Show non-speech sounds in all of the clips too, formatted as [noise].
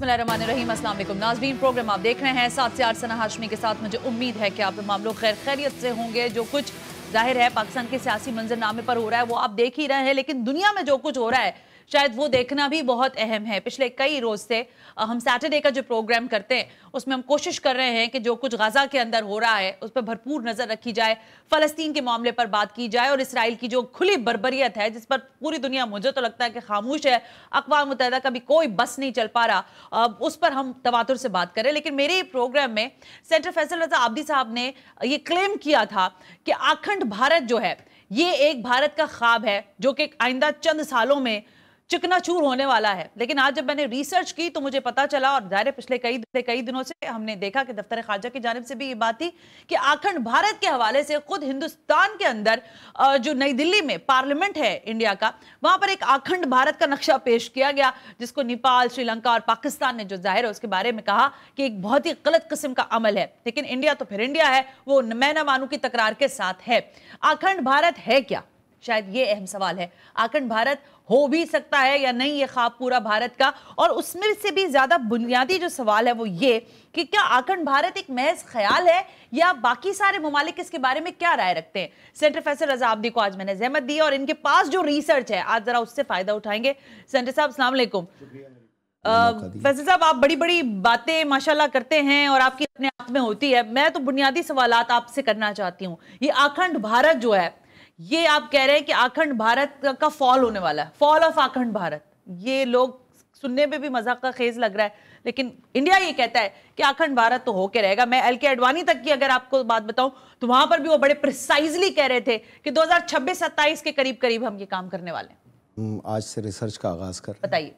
बसमीम नाजबीन प्रोग्राम आप देख रहे हैं सात से आठ सना हाशमी के साथ मुझे उम्मीद है कि आप तमाम लोग खैर खैरियत से होंगे जो कुछ जाहिर है पाकिस्तान के सियासी मंजरनामे पर हो रहा है वो आप देख ही रहे हैं लेकिन दुनिया में जो कुछ हो रहा है शायद वो देखना भी बहुत अहम है पिछले कई रोज़ से हम सैटरडे का जो प्रोग्राम करते हैं उसमें हम कोशिश कर रहे हैं कि जो कुछ गजा के अंदर हो रहा है उस पर भरपूर नज़र रखी जाए फ़लस्तीन के मामले पर बात की जाए और इसराइल की जो खुली बरबरीत है जिस पर पूरी दुनिया मुझे तो लगता है कि खामोश है अकवा मुतहदा का भी कोई बस नहीं चल पा रहा उस पर हम तवातुर से बात करें लेकिन मेरे प्रोग्राम में सेंटर फैसल रजा आबदी साहब ने ये क्लेम किया था कि आखंड भारत जो है ये एक भारत का ख्वाब है जो कि आइंदा चंद सालों में चिकनाचूर होने वाला है लेकिन आज जब मैंने रिसर्च की तो मुझे पता चला और जाहिर पिछले कई कई दिनों से हमने देखा कि दफ्तर खारजा की जानब से भी ये बात थी कि आखंड भारत के हवाले से खुद हिंदुस्तान के अंदर जो नई दिल्ली में पार्लियामेंट है इंडिया का वहां पर एक आखंड भारत का नक्शा पेश किया गया जिसको नेपाल श्रीलंका और पाकिस्तान ने जो जाहिर है उसके बारे में कहा कि एक बहुत ही गलत किस्म का अमल है लेकिन इंडिया तो फिर इंडिया है वो मैं ना मानू की तकरार के साथ है आखंड भारत है क्या शायद ये अहम सवाल है आखंड भारत हो भी सकता है या नहीं ये ख्वाब पूरा भारत का और उसमें से भी ज़्यादा बुनियादी जो सवाल है वो ये कि क्या आखंड भारत एक महज ख्याल है या बाकी सारे ममालिक इसके बारे में क्या राय रखते हैं सेंटर प्रोफेसर रजा आबदी को आज मैंने जहमत दी और इनके पास जो रिसर्च है आज ज़रा उससे फ़ायदा उठाएंगे सेंटर साहब सलामकुम फैसल साहब आप बड़ी बड़ी बातें माशाल्लाह करते हैं और आपकी अपने आप में होती है मैं तो बुनियादी सवाल आपसे करना चाहती हूँ ये आखंड भारत जो है ये आप कह रहे हैं कि अखंड भारत का फॉल होने वाला है फॉल ऑफ अखंड भारत ये लोग सुनने में भी मजाक का खेज लग रहा है लेकिन इंडिया ये कहता है कि अखंड भारत तो होके रहेगा मैं एल के अडवाणी तक की अगर आपको बात बताऊं तो वहां पर भी वो बड़े प्रिसाइजली कह रहे थे कि 2026-27 के करीब करीब हम ये काम करने वाले हैं आज से रिसर्च का आगाज कर बताइए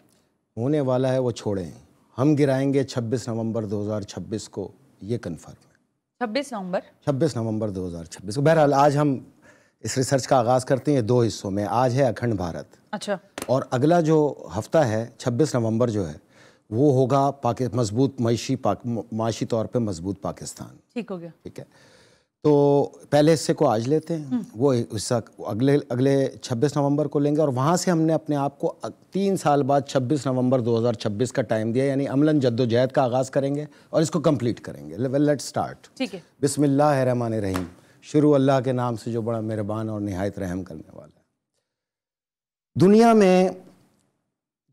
होने वाला है वो छोड़ें हम गिराएंगे 26 नवंबर 2026 को ये कन्फर्म है 26 नवंबर 26 नवंबर 2026 को बहरहाल आज हम इस रिसर्च का आगाज़ करते हैं दो हिस्सों में आज है अखंड भारत अच्छा और अगला जो हफ्ता है 26 नवंबर जो है वो होगा पाकि मजबूत मैशी माशी तौर पे मजबूत पाकिस्तान ठीक हो गया ठीक है तो पहले हिस्से को आज लेते हैं हम्म। वो हिस्सा अगले अगले 26 नवंबर को लेंगे और वहाँ से हमने अपने आप को तीन साल बाद 26 नवंबर 2026 का टाइम दिया यानी अमलन जद्दोजहद का आगाज़ करेंगे और इसको कंप्लीट करेंगे लेट स्टार्ट ठीक है बिसमिल्लर रहीम शुरू अल्लाह के नाम से जो बड़ा मेहरबान और नहायत रहम करने वाला है दुनिया में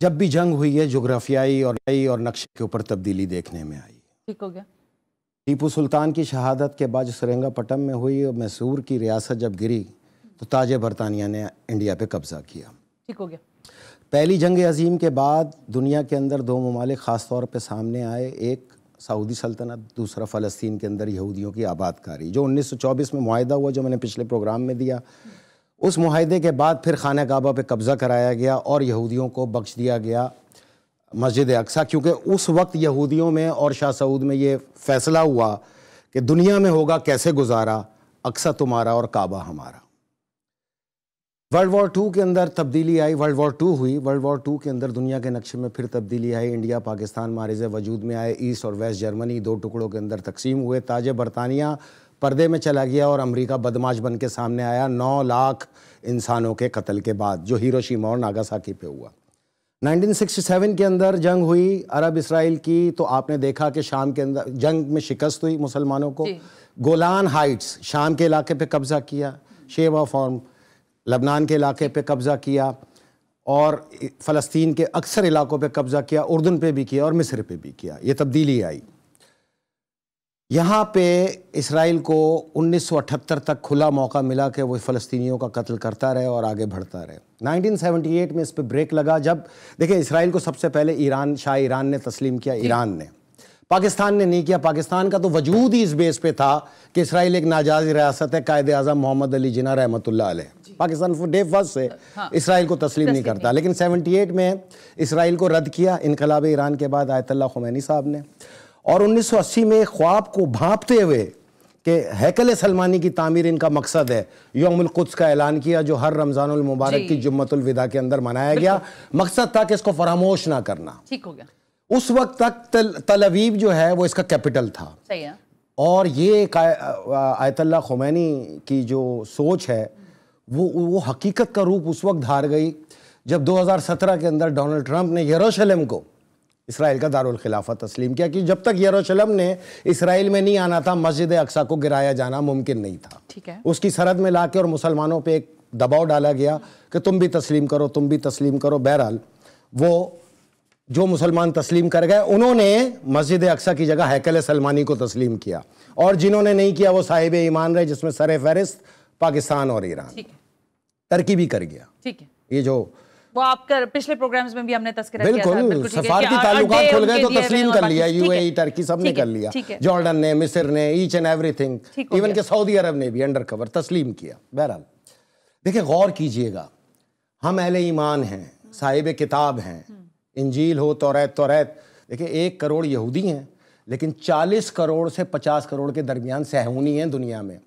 जब भी जंग हुई है जोग्राफियाई और और नक्शे के ऊपर तब्दीली देखने में आई ठीक हो गया टीपू सुल्तान की शहादत के बाद सुरेंगापटम में हुई और मैसूर की रियासत जब गिरी तो ताज बरतानिया ने इंडिया पे कब्जा किया ठीक हो गया पहली जंग अजीम के बाद दुनिया के अंदर दो ममालिक ख़ास तौर पर सामने आए एक सऊदी सल्तनत दूसरा फ़लस्तीन के अंदर यहूदियों की आबादकारी जो 1924 में माहा हुआ जो मैंने पिछले प्रोग्राम में दिया उस माहिदे के बाद फिर खाना काबा पे कब्ज़ा कराया गया और यहूदियों को बख्श दिया गया मस्जिद अक्सा क्योंकि उस वक्त यहूदियों में और शाह सऊद में ये फ़ैसला हुआ कि दुनिया में होगा कैसे गुजारा अक्सा तुम्हारा और काबा हमारा वर्ल्ड वॉर टू के अंदर तब्दीली आई वर्ल्ड वॉर टू हुई वर्ल्ड वॉर टू के अंदर दुनिया के नक्शे में फिर तब्दीली आई इंडिया पाकिस्तान मारज वजूद में आए ईस्ट और वेस्ट जर्मनी दो टुकड़ों के अंदर तकसीम हुए ताज बरतानिया पर्दे में चला गया और अमेरिका बदमाश बन के सामने आया नौ लाख इंसानों के कत्ल के बाद जो हिरोशिमा और नागासाकी पे हुआ 1967 के अंदर जंग हुई अरब इसराइल की तो आपने देखा कि शाम के अंदर जंग में शिकस्त हुई मुसलमानों को गोलान हाइट्स शाम के इलाके पे कब्जा किया शेवा फॉर्म लबनान के इलाके पे कब्ज़ा किया और फ़लस्तीन के अक्सर इलाकों पे कब्ज़ा किया उर्दन पे भी किया और मिस्र पे भी किया ये तब्दीली आई यहाँ पे इसराइल को 1978 तक खुला मौका मिला कि वो फ़लस्तीनियों का कत्ल करता रहे और आगे बढ़ता रहे 1978 में इस पर ब्रेक लगा जब देखिए इसराइल को सबसे पहले ईरान शाह ईरान ने तस्लीम किया ईरान ने पाकिस्तान ने नहीं किया पाकिस्तान का तो वजूद ही इस बेस पे था कि इसराइल एक नाजायज रियासत है कायद अजम मोहम्मद अली जिना रहमत पाकिस्तान डे फर्स्ट से हाँ, इसराइल को तस्लीम नहीं करता नहीं। लेकिन 78 में इसराइल को रद्द किया इनकलाब ईरान के बाद आयतल्ला खुमैनी साहब ने और 1980 में ख्वाब को भापते हुए कि हैकल सलमानी की तामीर इनका मकसद है योमकुद्स का ऐलान किया जो हर रमज़ान मुबारक की जुम्मतुलविदा के अंदर मनाया गया मकसद था कि इसको फरामोश ना करना ठीक हो गया उस वक्त तक तल, तलवीब जो है वो इसका कैपिटल था सही है और ये आयतल्ला खुमैनी की जो सोच है वो वो हकीकत का रूप उस वक्त धार गई जब 2017 के अंदर डोनाल्ड ट्रंप ने यरूशलेम को इसराइल का दारुलखिलाफा तस्लीम किया कि जब तक यरूशलेम ने इसराइल में नहीं आना था मस्जिद अक्सा को गिराया जाना मुमकिन नहीं था ठीक है उसकी सरहद में ला के और मुसलमानों पर एक दबाव डाला गया कि तुम भी तस्लीम करो तुम भी तस्लीम करो बहरहाल वो जो मुसलमान तस्लीम कर गए उन्होंने मस्जिद अक्सा की जगह हैकल सलमानी को तस्लीम किया और जिन्होंने नहीं किया वो साहिब ईमान रहे जिसमें सर फहरिस्त पाकिस्तान और ईरान तरक्की भी कर गया ठीक है ये जो वो कर पिछले प्रोग्राम्स में भी हमने बिल्कुल, बिल्कुल सफारती ताल्लुकात खुल गए तो तस्लीम कर लिया यूएई टर्की सब ने कर लिया जॉर्डन ने मिस्र ने ईच एंड एवरीथिंग इवन के सऊदी अरब ने भी अंडर कवर तस्लीम किया बहरहाल देखिए गौर कीजिएगा हम अहले ईमान हैं साहिब किताब हैं इंजील हो तोरैत तोरैत देखिए एक करोड़ यहूदी हैं लेकिन चालीस करोड़ से पचास करोड़ के दरमियान सहूनी हैं दुनिया में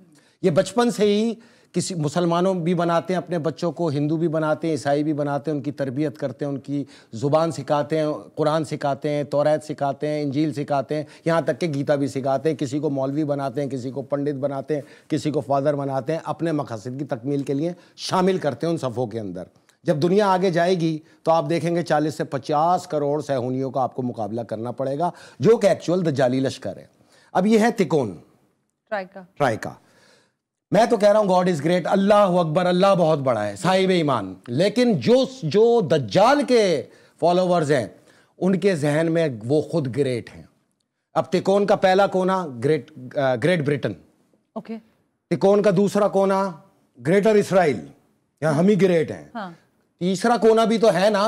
ये बचपन से ही किसी मुसलमानों भी बनाते हैं अपने बच्चों को हिंदू भी बनाते हैं ईसाई भी बनाते हैं उनकी तरबियत करते हैं उनकी ज़ुबान सिखाते हैं कुरान सिखाते हैं तोरैत सिखाते हैं इंजील सिखाते हैं यहाँ तक कि गीता भी सिखाते हैं किसी को मौलवी बनाते हैं किसी को पंडित बनाते हैं किसी को फादर बनाते हैं अपने मकसद की तकमील के लिए शामिल करते हैं उन सफ़ों के अंदर जब दुनिया आगे जाएगी तो आप देखेंगे 40 से 50 करोड़ सहूनियों का आपको मुकाबला करना पड़ेगा जो कि एक्चुअल दजाली लश्कर है अब ये है तिकोन ट्राइका ट्राइका मैं तो कह रहा हूं गॉड इज ग्रेट अल्लाह अकबर अल्लाह बहुत बड़ा है साहिब ईमान लेकिन जो जो दज्जाल के फॉलोवर्स हैं उनके जहन में वो खुद ग्रेट हैं अब तिकोन का पहला कोना ग्रेट ग्रेट ब्रिटेन ओके तिकोन का दूसरा कोना ग्रेटर इसराइल यहाँ हम ही ग्रेट हैं हाँ। तीसरा कोना भी तो है ना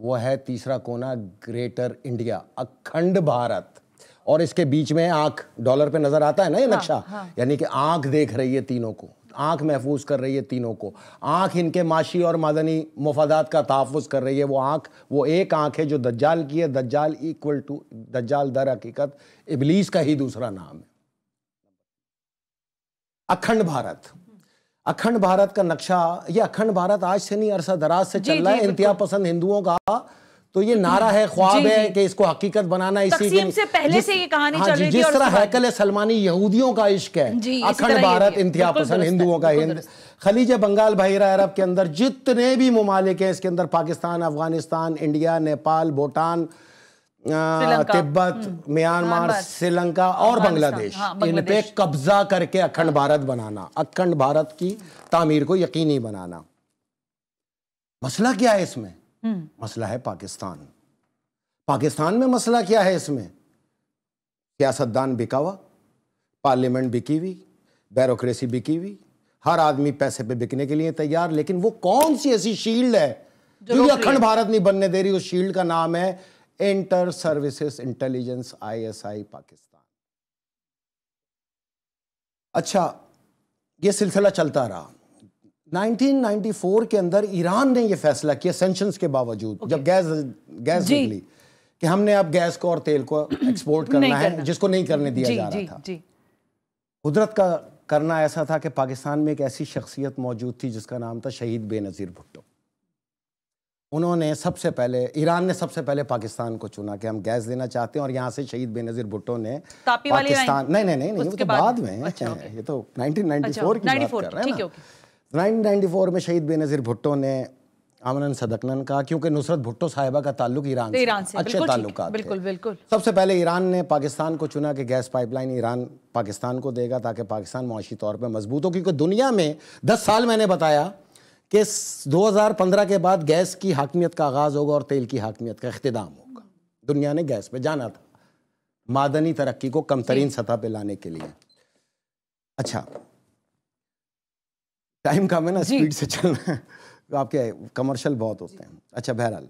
वो है तीसरा कोना ग्रेटर इंडिया अखंड भारत और इसके बीच में आंख डॉलर पे नजर आता है ना ये हाँ, नक्शा हाँ, हाँ. यानी कि आंख देख रही है तीनों को आंख महफूज कर रही है तीनों को आंख इनके माशी और मादनी मुफादात का तहफुज कर रही है वो आंख वो एक आंख है जो दज्जाल की है दज्जाल इक्वल टू दज्जाल दर हकीकत इबलीस का ही दूसरा नाम है अखंड भारत अखंड भारत का नक्शा ये अखंड भारत आज से नहीं अरसा दराज से चल रहा है इंतहा पसंद हिंदुओं का तो ये नारा है ख्वाब है कि इसको हकीकत बनाना इसी के से पहले जिस, से ये कहानी हाँ, चल रही जिस तरह हैकल सलमानी यहूदियों का इश्क है अखंड भारत इंतहा पसंद हिंदुओं का हिंद खलीज बंगाल बहरा अरब के अंदर जितने भी ममालिक हैं इसके अंदर पाकिस्तान अफगानिस्तान इंडिया नेपाल भूटान तिब्बत हम्म। म्यांमार श्रीलंका और बांग्लादेश हाँ, इन पे कब्जा करके अखंड भारत बनाना अखंड भारत की तामीर को यकीनी बनाना मसला क्या है इसमें हम्म। मसला है पाकिस्तान पाकिस्तान में मसला क्या है इसमें सियासतदान बिका हुआ पार्लियामेंट बिकी हुई बैरोक्रेसी बिकी हुई हर आदमी पैसे पे बिकने के लिए तैयार लेकिन वो कौन सी ऐसी शील्ड है जो अखंड भारत नहीं बनने दे रही उस शील्ड का नाम है inter services intelligence ISI Pakistan अच्छा ये सिलसिला चलता रहा 1994 के अंदर ईरान ने ये फैसला किया सेंशन के बावजूद okay. जब गैस गैस निकली कि हमने अब गैस को और तेल को एक्सपोर्ट करना है जिसको नहीं करने दिया जी, जा रहा जी, था कुदरत का करना ऐसा था कि पाकिस्तान में एक ऐसी शख्सियत मौजूद थी जिसका नाम था शहीद बेनज़ीर भुट्टो उन्होंने सबसे पहले ईरान ने सबसे पहले पाकिस्तान को चुना कि हम गैस देना चाहते हैं और यहाँ से शहीद बेनजीर भुट्टो ने पाकिस्तान नहीं नहीं नहीं, नहीं तो उसके तो बाद में अच्छा, [laughs] ये तो 1994 अच्छा, की बात कर रहे हैं ना 1994 में शहीद बेनजीर भुट्टो ने आमनन सदकनन का क्योंकि नुसरत भुट्टो साहिबा का ताल्लुक ईरान अच्छे ताल्लुक बिल्कुल बिल्कुल सबसे पहले ईरान ने पाकिस्तान को चुना कि गैस पाइपलाइन ईरान पाकिस्तान को देगा ताकि पाकिस्तान मुआशी तौर पर मजबूत हो क्योंकि दुनिया में दस साल मैंने बताया कि 2015 के बाद गैस की हाकमियत का आगाज़ होगा और तेल की हाकमियत का अख्ताम होगा दुनिया ने गैस पे जाना था मादनी तरक्की को कम तरीन सतह पर लाने के लिए अच्छा टाइम कम है ना स्पीड से चलना है आपके कमर्शल बहुत होते हैं अच्छा बहरहाल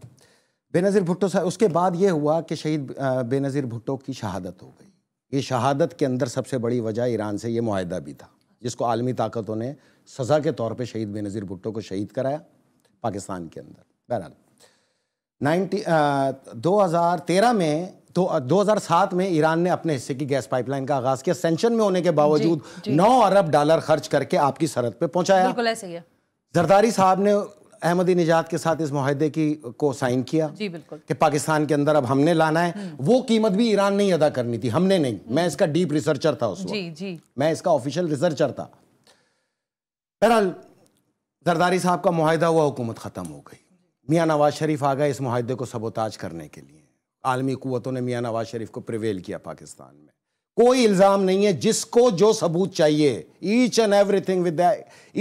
बेनज़ीर भुट्टो साहब उसके बाद ये हुआ कि शहीद बेनज़ीर भुट्टो की शहादत हो गई ये शहादत के अंदर सबसे बड़ी वजह ईरान से ये माहदा भी था जिसको आलमी ताकतों ने सज़ा के तौर पे शहीद बेनज़ीर भुट्टो को शहीद कराया पाकिस्तान के अंदर बहरहाल नाइन्टी दो हज़ार तेरह में तो 2007 में ईरान ने अपने हिस्से की गैस पाइपलाइन का आगाज़ किया सेंशन में होने के बावजूद नौ अरब डॉलर खर्च करके आपकी सरहद पे पहुंचाया बिल्कुल ऐसे ही है जरदारी साहब ने अहमदी निजात के साथ इस माहदे की को साइन किया जी बिल्कुल कि पाकिस्तान के अंदर अब हमने लाना है हम्म। वो कीमत भी ईरान नहीं अदा करनी थी हमने नहीं हम्म। मैं इसका डीप रिसर्चर था उस जी जी मैं इसका ऑफिशियल रिसर्चर था बहरहाल जरदारी साहब का माहिदा हुआ हुकूमत ख़त्म हो गई मियाँ नवाज शरीफ आ गए इस माहदे को सबोताज करने के लिए आलमी कुतों ने मियाँ नवाज शरीफ को प्रिवेल किया पाकिस्तान में कोई इल्ज़ाम नहीं है जिसको जो सबूत चाहिए each and everything with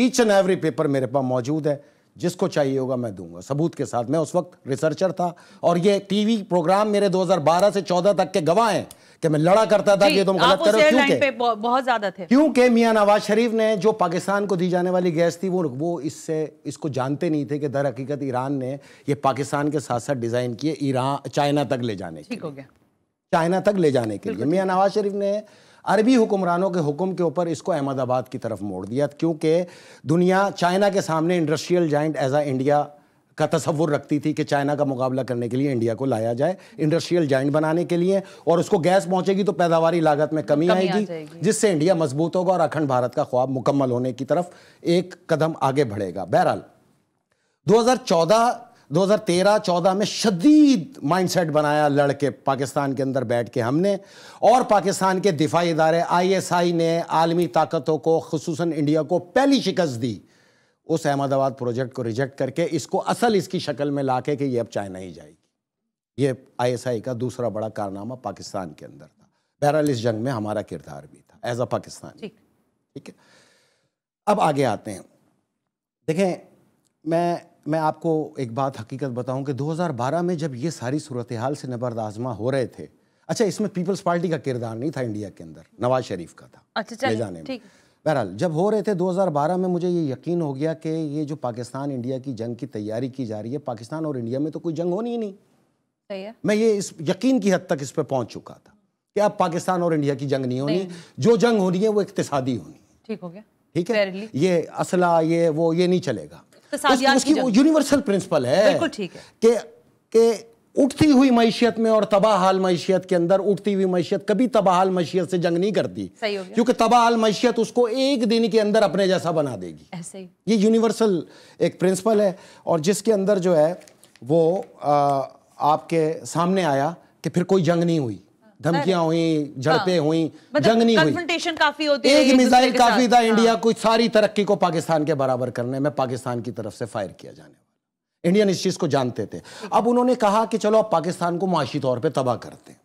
each and every paper मेरे पास मौजूद है जिसको चाहिए होगा मैं दूंगा सबूत के साथ मैं उस वक्त रिसर्चर था और ये टीवी प्रोग्राम मेरे 2012 से 14 तक के गवाह हैं कि मैं लड़ा करता था ये तुम गलत कर रहे हो क्योंकि बहुत ज्यादा थे क्योंकि मियां नवाज शरीफ ने जो पाकिस्तान को दी जाने वाली गैस थी वो वो इससे इसको जानते नहीं थे कि दर हकीकत ईरान ने ये पाकिस्तान के साथ साथ डिजाइन किए ईरान चाइना तक ले जाने के हो चाइना तक ले जाने के लिए मियाँ नवाज शरीफ ने अरबी हुक्मरानों के हुक्म के ऊपर इसको अहमदाबाद की तरफ मोड़ दिया क्योंकि दुनिया चाइना के सामने इंडस्ट्रियल जाइंट एज आ इंडिया का तस्वुर रखती थी कि चाइना का मुकाबला करने के लिए इंडिया को लाया जाए इंडस्ट्रियल जाइंट बनाने के लिए और उसको गैस पहुंचेगी तो पैदावारी लागत में कमी, कमी आएगी जिससे इंडिया मजबूत होगा और अखंड भारत का ख्वाब मुकम्मल होने की तरफ एक कदम आगे बढ़ेगा बहरहाल 2014 2013-14 में शदीद माइंडसेट बनाया लड़के पाकिस्तान के अंदर बैठ के हमने और पाकिस्तान के दिफाई इदारे आईएसआई ने आलमी ताकतों को खसूस इंडिया को पहली शिकस्त दी उस अहमदाबाद प्रोजेक्ट को रिजेक्ट करके इसको असल इसकी शक्ल में ला के कि ये अब चाइना ही जाएगी ये आईएसआई का दूसरा बड़ा कारनामा पाकिस्तान के अंदर था बहरहाल इस जंग में हमारा किरदार भी था एज अ पाकिस्तान ठीक है अब आगे आते हैं देखें मैं मैं आपको एक बात हकीकत बताऊं कि 2012 में जब ये सारी सूरत हाल से नबर्द आजमा हो रहे थे अच्छा इसमें पीपल्स पार्टी का किरदार नहीं था इंडिया के अंदर नवाज शरीफ का था अच्छा ले जाने में बहरहाल जब हो रहे थे 2012 में मुझे ये यकीन हो गया कि ये जो पाकिस्तान इंडिया की जंग की तैयारी की जा रही है पाकिस्तान और इंडिया में तो कोई जंग होनी ही नहीं मैं ये इस यकीन की हद तक इस पर पहुंच चुका था कि अब पाकिस्तान और इंडिया की जंग नहीं होनी जो जंग होनी है वो इकतदी होनी ठीक हो गया ठीक है ये असला ये वो ये नहीं चलेगा उसकी यूनिवर्सल प्रिंसिपल है ठीक कि कि उठती हुई मैशियत में और तबाह हाल मैशियत के अंदर उठती हुई मैशियत कभी हाल मैशियत से जंग नहीं करती क्योंकि तबाह हाल मैशियत उसको एक दिन के अंदर अपने जैसा बना देगी ऐसे ही ये यूनिवर्सल एक प्रिंसिपल है और जिसके अंदर जो है वो आ, आपके सामने आया कि फिर कोई जंग नहीं हुई धमकियां हुई झड़पें हाँ। हुई मतलब जंग नहीं हुई काफी होती एक मिसाइल काफी था हाँ। इंडिया को सारी तरक्की को पाकिस्तान के बराबर करने में पाकिस्तान की तरफ से फायर किया जाने इंडियन इस चीज को जानते थे अब उन्होंने कहा कि चलो अब पाकिस्तान को मुआशी तौर पर तबाह करते हैं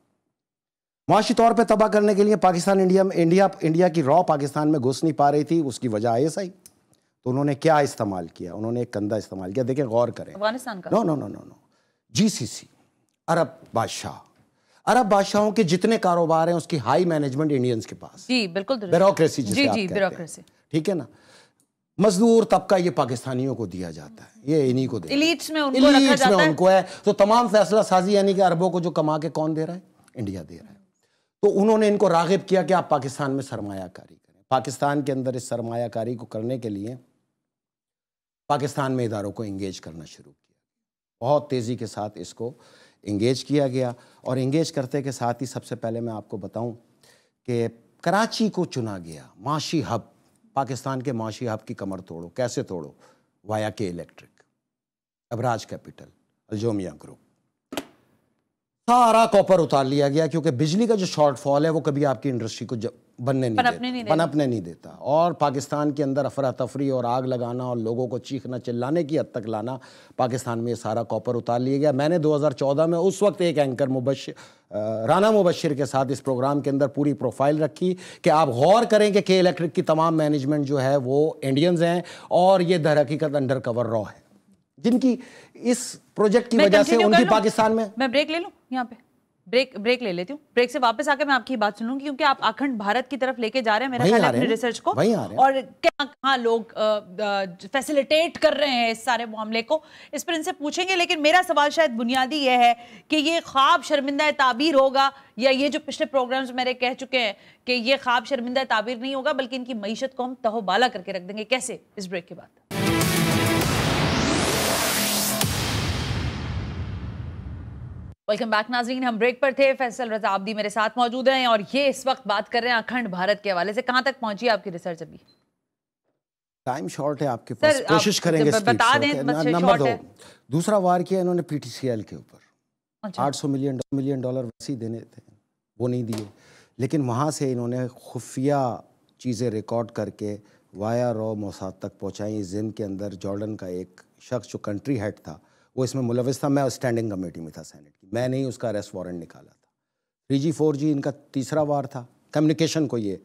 मुआशी तौर पर तबाह करने के लिए पाकिस्तान इंडिया में इंडिया इंडिया की रॉ पाकिस्तान में घुस नहीं पा रही थी उसकी वजह आई एस आई तो उन्होंने क्या इस्तेमाल किया उन्होंने एक कंधा इस्तेमाल किया देखिए गौर करें अफगानिस्तान का no no no no no GCC अरब बादशाह अरब बादशाहों के जितने कारोबार हैं उसकी हाई मैनेजमेंट इंडियंस के पास जी बिल्कुल ब्यूरोक्रेसी जी जी ब्यूरोक्रेसी ठीक है ना मजदूर तबका ये पाकिस्तानियों को दिया जाता है ये इन्हीं को देता है उनको है तो तमाम फैसला साजी यानी कि अरबों को जो कमा के कौन दे रहा है इंडिया दे रहा है तो उन्होंने इनको रागिब किया कि आप पाकिस्तान में सरमायाकारी करें पाकिस्तान के अंदर इस सरमायाकारी को करने के लिए पाकिस्तान में इदारों को इंगेज करना शुरू किया बहुत तेज़ी के साथ इसको इंगेज किया गया और इंगेज करते के साथ ही सबसे पहले मैं आपको बताऊं कि कराची को चुना गया माशी हब पाकिस्तान के माशी हब की कमर तोड़ो कैसे तोड़ो वाया के इलेक्ट्रिक अबराज कैपिटल अल्जोमिया ग्रुप सारा कॉपर उतार लिया गया क्योंकि बिजली का जो शॉर्टफॉल है वो कभी आपकी इंडस्ट्री को बनने नहीं बनपने नहीं बन नहीं देता और पाकिस्तान के अंदर अफरा तफरी और आग लगाना और लोगों को चीखना चिल्लाने की हद तक लाना पाकिस्तान में ये सारा कॉपर उतार लिया गया मैंने 2014 में उस वक्त एक एंकर मुबशर राना मुबशर के साथ इस प्रोग्राम के अंदर पूरी प्रोफाइल रखी कि आप गौर करें कि के इलेक्ट्रिक की तमाम मैनेजमेंट जो है वो इंडियंस हैं और ये दर हकीकत अंडर कवर रॉ है जिनकी इस प्रोजेक्ट की वजह से उनकी पाकिस्तान में मैं ब्रेक ले लूँ यहाँ पे ब्रेक ब्रेक ले लेती हूँ ब्रेक से वापस आकर मैं आपकी बात सुनूंगी क्योंकि आप अखंड भारत की तरफ लेके जा रहे हैं मेरा ख्याल अपने रिसर्च को और क्या कहाँ लोग फैसिलिटेट कर रहे हैं इस सारे मामले को इस पर इनसे पूछेंगे लेकिन मेरा सवाल शायद बुनियादी यह है कि ये ख्वाब शर्मिंदा ताबीर होगा या ये जो पिछले प्रोग्राम्स मेरे कह चुके हैं कि ये ख्वाब शर्मिंदा ताबीर नहीं होगा बल्कि इनकी मीशत को हम तहोबाला करके रख देंगे कैसे इस ब्रेक के बाद वेलकम बैक नाजरीन हम ब्रेक पर थे फैसल रजा आबदी मेरे साथ मौजूद हैं और ये इस वक्त बात कर रहे हैं अखंड भारत के हवाले से कहाँ तक पहुंची आपकी रिसर्च अभी टाइम शॉर्ट है आपके पास कोशिश करेंगे बता दें नंबर दो दूसरा वार किया इन्होंने पीटीसीएल के ऊपर अच्छा। आठ सौ मिलियन मिलियन डॉलर वैसे देने थे वो नहीं दिए लेकिन वहाँ से इन्होंने खुफिया चीज़ें रिकॉर्ड करके वाया रॉ मोसाद तक पहुँचाई जिम के अंदर जॉर्डन का एक शख्स जो कंट्री हेड था वो इसमें मुलविस था मैं स्टैंडिंग कमेटी में था सैनेट की मैंने ही उसका अरेस्ट वारंट निकाला था थ्री जी फोर जी इनका तीसरा वार था कम्युनिकेशन को ये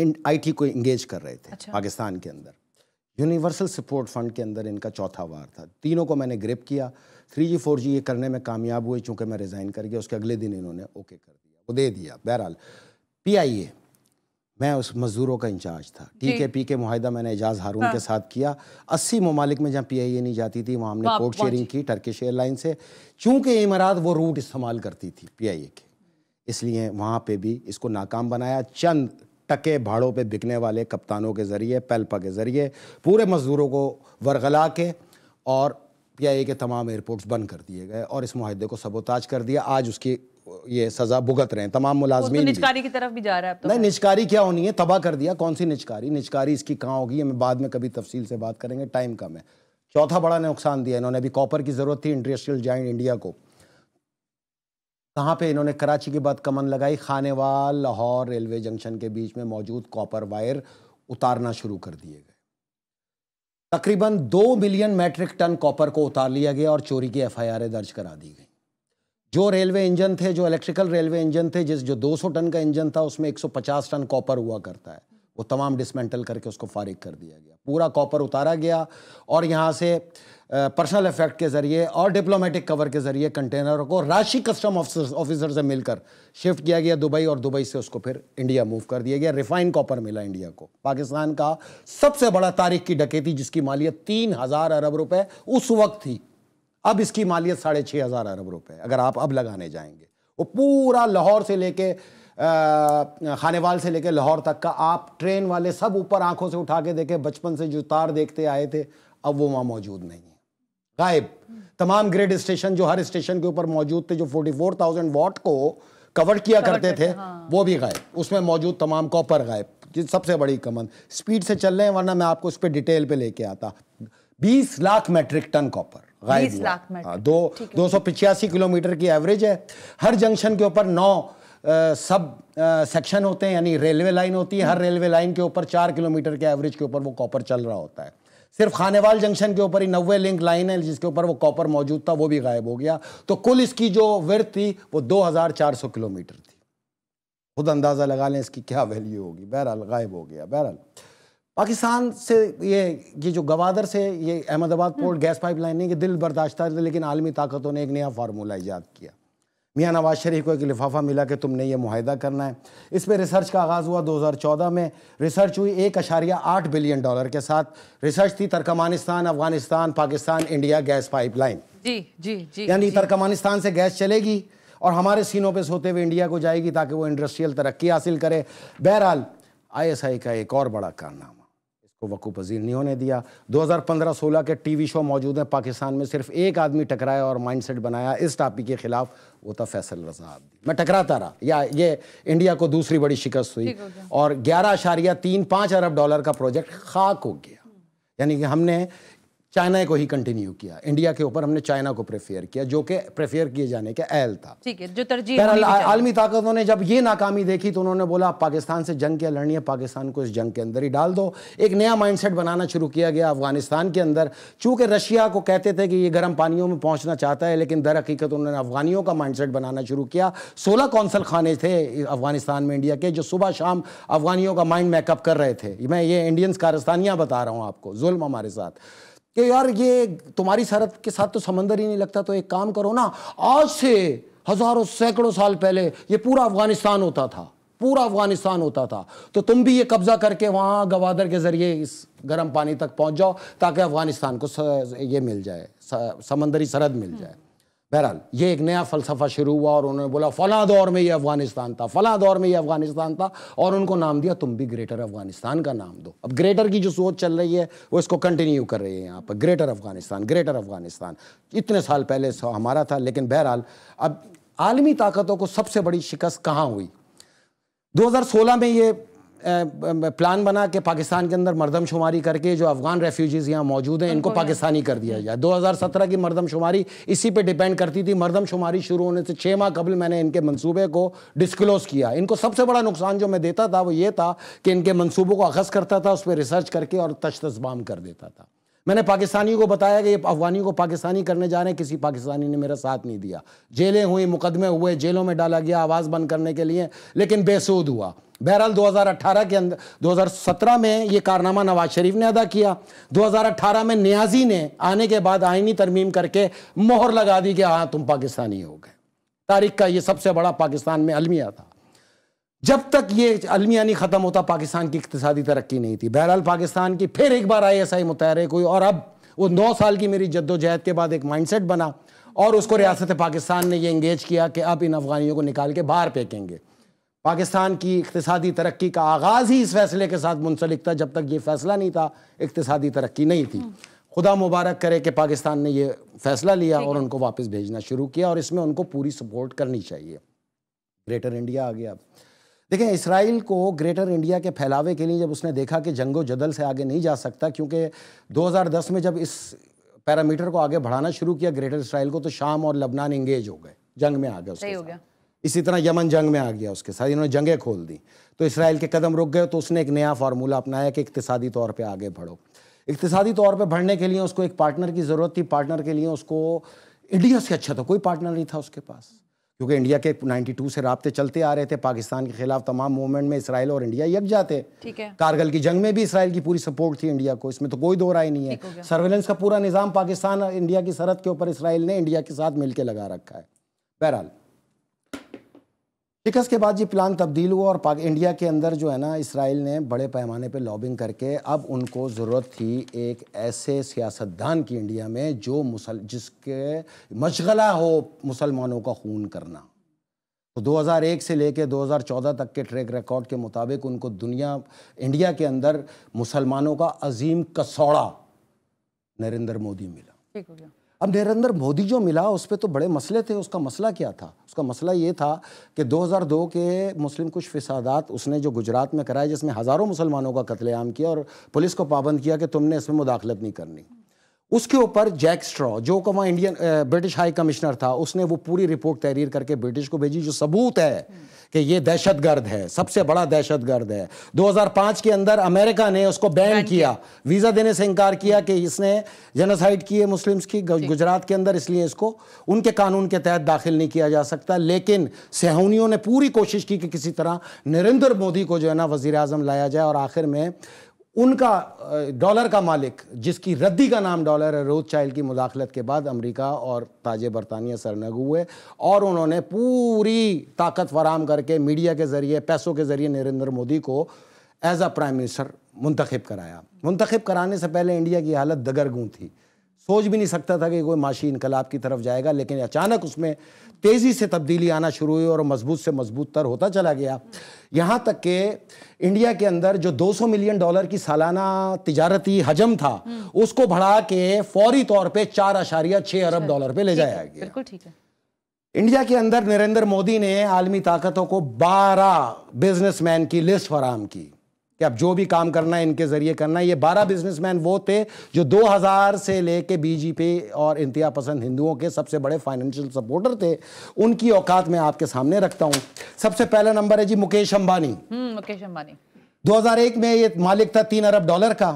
इन आई टी को इंगेज कर रहे थे अच्छा। पाकिस्तान के अंदर यूनिवर्सल सपोर्ट फंड के अंदर इनका चौथा वार था तीनों को मैंने ग्रिप किया थ्री जी फोर जी ये करने में कामयाब हुए चूँकि मैं रिज़ाइन कर गया उसके अगले दिन इन्होंने ओके कर दिया वो दे दिया बहरहाल पी आई ए मैं उस मज़दूरों का इंचार्ज था टी के पी के माहिदा मैंने एजाज हारून हाँ। के साथ किया अस्सी ममालिक में जहाँ पी आई ए नहीं जाती थी वहाँ हमने कोड शेयरिंग की टर्किश एयरलाइन से चूँकि इमारात वो रूट इस्तेमाल करती थी पी आई ए के इसलिए वहाँ पर भी इसको नाकाम बनाया चंद टके भाड़ों पर बिकने वाले कप्तानों के ज़रिए पेल्पा के ज़रिए पूरे मज़दूरों को वर्गला के और पी आई ए के तमाम एयरपोर्ट्स बंद कर दिए गए और इस माहे को सबोताज कर दिया आज उसकी ये सजा भुगत रहे हैं तमाम मुलाजमी तो निचकारी की तरफ भी जा रहा है तो नहीं निचकारी क्या होनी है तबाह कर दिया कौन सी निचकारी निचकारी इसकी कहाँ होगी हमें बाद में कभी तफसील से बात करेंगे टाइम कम है चौथा बड़ा नुकसान दिया इन्होंने अभी कॉपर की ज़रूरत थी इंडस्ट्रियल जॉइंट इंडिया को कहाँ पे इन्होंने कराची के बाद कमन लगाई खानेवाल लाहौर रेलवे जंक्शन के बीच में मौजूद कॉपर वायर उतारना शुरू कर दिए गए तकरीबन दो मिलियन मैट्रिक टन कॉपर को उतार लिया गया और चोरी की एफआईआर दर्ज करा दी गई जो रेलवे इंजन थे जो इलेक्ट्रिकल रेलवे इंजन थे जिस जो 200 टन का इंजन था उसमें 150 टन कॉपर हुआ करता है वो तमाम डिसमेंटल करके उसको फारिग कर दिया गया पूरा कॉपर उतारा गया और यहाँ से पर्सनल इफेक्ट के ज़रिए और डिप्लोमेटिक कवर के ज़रिए कंटेनरों को राशि कस्टम ऑफिसर से मिलकर शिफ्ट किया गया दुबई और दुबई से उसको फिर इंडिया मूव कर दिया गया रिफाइन कॉपर मिला इंडिया को पाकिस्तान का सबसे बड़ा तारीख की डकेती जिसकी मालियत तीन हज़ार अरब रुपए उस वक्त थी अब इसकी मालियत साढ़े छः हज़ार अरब रुपए अगर आप अब लगाने जाएंगे वो पूरा लाहौर से लेके खानेवाल से लेके लाहौर तक का आप ट्रेन वाले सब ऊपर आंखों से उठा के देखे बचपन से जो तार देखते आए थे अब वो वहाँ मौजूद नहीं है गायब तमाम ग्रेड स्टेशन जो हर स्टेशन के ऊपर मौजूद थे जो फोर्टी फोर थाउजेंड वॉट को कवर किया कवर करते थे हाँ। वो भी गायब उसमें मौजूद तमाम कॉपर गायब सबसे बड़ी कमन स्पीड से चल रहे हैं वरना मैं आपको उस पर डिटेल पे लेके आता 20 लाख मैट्रिक टन कॉपर गायब हुआ हाँ, दो दो सौ पिचासी किलोमीटर की एवरेज है हर जंक्शन के ऊपर नौ आ, सब सेक्शन होते हैं यानी रेलवे लाइन होती है हर रेलवे हम्म। लाइन के ऊपर चार किलोमीटर के एवरेज के ऊपर वो कॉपर चल रहा होता है सिर्फ खानेवाल जंक्शन के ऊपर ही नब्बे लिंक लाइन है जिसके ऊपर वो कॉपर मौजूद था वो भी गायब हो गया तो कुल इसकी जो वर्थ थी वो 2400 किलोमीटर थी खुद अंदाज़ा लगा लें इसकी क्या वैल्यू होगी बहरहाल गायब हो गया बहरहाल पाकिस्तान से ये ये जो गवादर से ये अहमदाबाद पोर्ट गैस पाइप नहीं के दिल बर्दाश्त था लेकिन आलमी ताकतों ने एक नया फार्मूला ईजाद किया मियाँ नवाज शरीफ को एक लिफाफा मिला कि तुमने ये माहिदा करना है इस पर रिसर्च का आगाज़ हुआ 2014 में रिसर्च हुई एक अशारिया आठ बिलियन डॉलर के साथ रिसर्च थी Turkmenistan Afghanistan Pakistan India gas pipeline जी जी जी यानी तर्कमानिस्तान से गैस चलेगी और हमारे सीनों पे सोते हुए इंडिया को जाएगी ताकि वो इंडस्ट्रियल तरक्की हासिल करे बहरहाल आईएसआई का एक और बड़ा कारनामा को वकू पजीर नहीं होने दिया 2015-16 के टीवी शो मौजूद हैं पाकिस्तान में सिर्फ एक आदमी टकराया और माइंडसेट बनाया इस टॉपिक के खिलाफ वो था फैसल रजा आबदी मैं टकराता रहा या ये इंडिया को दूसरी बड़ी शिकस्त हुई और ग्यारह अशारिया तीन पाँच अरब डॉलर का प्रोजेक्ट खाक हो गया यानी कि हमने चाइना को ही कंटिन्यू किया इंडिया के ऊपर हमने चाइना को प्रेफेयर किया जो कि प्रेफेयर किए जाने का अहल था ठीक है जो तरजीह आलमी ताकतों ने जब ये नाकामी देखी तो उन्होंने बोला आप पाकिस्तान से जंग क्या लड़नी है पाकिस्तान को इस जंग के अंदर ही डाल दो एक नया माइंडसेट बनाना शुरू किया गया अफगानिस्तान के अंदर चूँकि रशिया को कहते थे कि ये गर्म पानियों में पहुँचना चाहता है लेकिन दर हकीकत उन्होंने अफगानियों का सेट बनाना शुरू किया सोलह कौंसल खाने थे अफगानिस्तान में इंडिया के जो सुबह शाम अफगानियों का माइंड मेकअप कर रहे थे मैं ये इंडियंस कारस्तानियाँ बता रहा हूँ आपको जुल्म हमारे साथ कि यार ये तुम्हारी सरहद के साथ तो समंदर ही नहीं लगता तो एक काम करो ना आज से हजारों सैकड़ों साल पहले ये पूरा अफगानिस्तान होता था पूरा अफगानिस्तान होता था तो तुम भी ये कब्जा करके वहाँ गवादर के जरिए इस गर्म पानी तक पहुँच जाओ ताकि अफगानिस्तान को ये मिल जाए समंदरी सरहद मिल जाए बहरहाल ये एक नया फलसफा शुरू हुआ और उन्होंने बोला फला दौर में ये अफगानिस्तान था फला दौर में ये अफगानिस्तान था और उनको नाम दिया तुम भी ग्रेटर अफगानिस्तान का नाम दो अब ग्रेटर की जो सोच चल रही है वो इसको कंटिन्यू कर रही है यहाँ पर ग्रेटर अफगानिस्तान ग्रेटर अफगानिस्तान इतने साल पहले हमारा था लेकिन बहरहाल अब आलमी ताकतों को सबसे बड़ी शिकस्त कहाँ हुई 2016 में ये प्लान बना कि पाकिस्तान के अंदर मरदमशुमारी करके जो अफगान रेफ्यूजीज़ यहाँ मौजूद हैं इनको पाकिस्तानी कर दिया जाए 2017 की मरदमशुमारी इसी पे डिपेंड करती थी मरदमशुमारी शुरू होने से छः माह कबल मैंने इनके मंसूबे को डिस्क्लोज़ किया इनको सबसे बड़ा नुकसान जो मैं देता था वो ये था कि इनके मनसूबों को अखज़ करता था उस पर रिसर्च करके और तशतबाम कर देता था मैंने पाकिस्तानियों को बताया कि ये अफगानियों को पाकिस्तानी करने जा रहे हैं किसी पाकिस्तानी ने मेरा साथ नहीं दिया जेलें हुई मुकदमे हुए जेलों में डाला गया आवाज़ बंद करने के लिए लेकिन बेसूद हुआ बहरहाल 2018 के अंदर 2017 में ये कारनामा नवाज शरीफ ने अदा किया 2018 में न्याजी ने आने के बाद आइनी तरमीम करके मोहर लगा दी कि हाँ तुम पाकिस्तानी हो गए तारीख का ये सबसे बड़ा पाकिस्तान में अलमिया था जब तक ये अलमिया नहीं ख़त्म होता पाकिस्तान की इकतसादी तरक्की नहीं थी बहरहाल पाकिस्तान की फिर एक बार आई एस आई मुतहरक हुई और अब वो नौ साल की मेरी जद्दोजहद के बाद एक माइंड सेट बना और उसको रियासत पाकिस्तान ने ये इंगेज किया कि अब इन अफगानियों को निकाल के बाहर फेंकेंगे पाकिस्तान की इकतसादी तरक्की का आगाज़ ही इस फैसले के साथ मुंसलिक था जब तक ये फैसला नहीं था इकतसादी तरक्की नहीं थी खुदा मुबारक करे कि पाकिस्तान ने ये फैसला लिया और उनको वापस भेजना शुरू किया और इसमें उनको पूरी सपोर्ट करनी चाहिए ग्रेटर इंडिया आ गया देखें इसराइल को ग्रेटर इंडिया के फैलावे के लिए जब उसने देखा कि जंगो जदल से आगे नहीं जा सकता क्योंकि 2010 में जब इस पैरामीटर को आगे बढ़ाना शुरू किया ग्रेटर इसराइल को तो शाम और लबनान इंगेज हो गए जंग में आ गया उसके साथ इसी तरह यमन जंग में आ गया उसके साथ इन्होंने जंगें खोल दी तो इसराइल के कदम रुक गए तो उसने एक नया फार्मूला अपनाया कि इकतदी तौर पर आगे बढ़ो इकतदी तौर पर बढ़ने के लिए उसको एक पार्टनर की ज़रूरत थी पार्टनर के लिए उसको इंडिया से अच्छा था कोई पार्टनर नहीं था उसके पास क्योंकि इंडिया के 92 से रबते चलते आ रहे थे पाकिस्तान के खिलाफ तमाम मूवमेंट में इसराइल और इंडिया ठीक है कारगिल की जंग में भी इसराइल की पूरी सपोर्ट थी इंडिया को इसमें तो कोई दो राय नहीं है सर्वेलेंस का पूरा निज़ाम पाकिस्तान और इंडिया की सरहद के ऊपर इसराइल ने इंडिया के साथ मिलकर लगा रखा है बहरहाल शिकस्त के बाद ये प्लान तब्दील हुआ और पाक इंडिया के अंदर जो है ना इसराइल ने बड़े पैमाने पे लॉबिंग करके अब उनको ज़रूरत थी एक ऐसे सियासतदान की इंडिया में जो मुसल जिसके मशगला हो मुसलमानों का खून करना तो 2001 से लेके 2014 तक के ट्रैक रिकॉर्ड के मुताबिक उनको दुनिया इंडिया के अंदर मुसलमानों का अजीम कसौड़ा नरेंद्र मोदी मिला अब नरेंद्र मोदी जो मिला उस पर तो बड़े मसले थे उसका मसला क्या था उसका मसला ये था कि 2002 के मुस्लिम कुछ फसादात उसने जो गुजरात में कराए जिसमें हज़ारों मुसलमानों का कत्लेआम किया और पुलिस को पाबंद किया कि तुमने इसमें मुदाखलत नहीं करनी उसके ऊपर जैक स्ट्रॉ जो का वहाँ इंडियन ब्रिटिश हाई कमिश्नर था उसने वो पूरी रिपोर्ट तहरीर करके ब्रिटिश को भेजी जो सबूत है कि ये दहशतगर्द है सबसे बड़ा दहशतगर्द है 2005 के अंदर अमेरिका ने उसको बैन किया वीज़ा देने से इनकार किया कि इसने जेनोसाइड की है मुस्लिम्स की गुजरात के अंदर इसलिए इसको उनके कानून के तहत दाखिल नहीं किया जा सकता लेकिन सहूनियों ने पूरी कोशिश की कि किसी तरह नरेंद्र मोदी को जो है ना वजीर लाया जाए और आखिर में उनका डॉलर का मालिक जिसकी रद्दी का नाम डॉलर है रोज चाइल्ड की मुदाखलत के बाद अमेरिका और ताजे बरतानिया सरनग हुए और उन्होंने पूरी ताकत फराम करके मीडिया के ज़रिए पैसों के ज़रिए नरेंद्र मोदी को एज अ प्राइम मिनिस्टर मुंतखब कराया मुंतखब कराने से पहले इंडिया की हालत दगरगूं थी सोच भी नहीं सकता था कि कोई माशी इनकलाब की तरफ जाएगा लेकिन अचानक उसमें तेज़ी से तब्दीली आना शुरू हुई और मजबूत से मजबूत तर होता चला गया यहाँ तक कि इंडिया के अंदर जो 200 मिलियन डॉलर की सालाना तजारती हजम था हम्म। उसको बढ़ा के फौरी तौर पे चार आशारिया छः अरब अच्छा। डॉलर पे ले जाया गया बिल्कुल ठीक है इंडिया के अंदर नरेंद्र मोदी ने आलमी ताकतों को 12 बिजनेसमैन की लिस्ट फराम की कि अब जो भी काम करना है इनके ज़रिए करना है ये बारह बिजनेसमैन वो थे जो 2000 से लेके बीजेपी और इंतिया पसंद हिंदुओं के सबसे बड़े फाइनेंशियल सपोर्टर थे उनकी औकात मैं आपके सामने रखता हूं सबसे पहला नंबर है जी मुकेश अंबानी हम्म, मुकेश अंबानी 2001 में ये मालिक था तीन अरब डॉलर का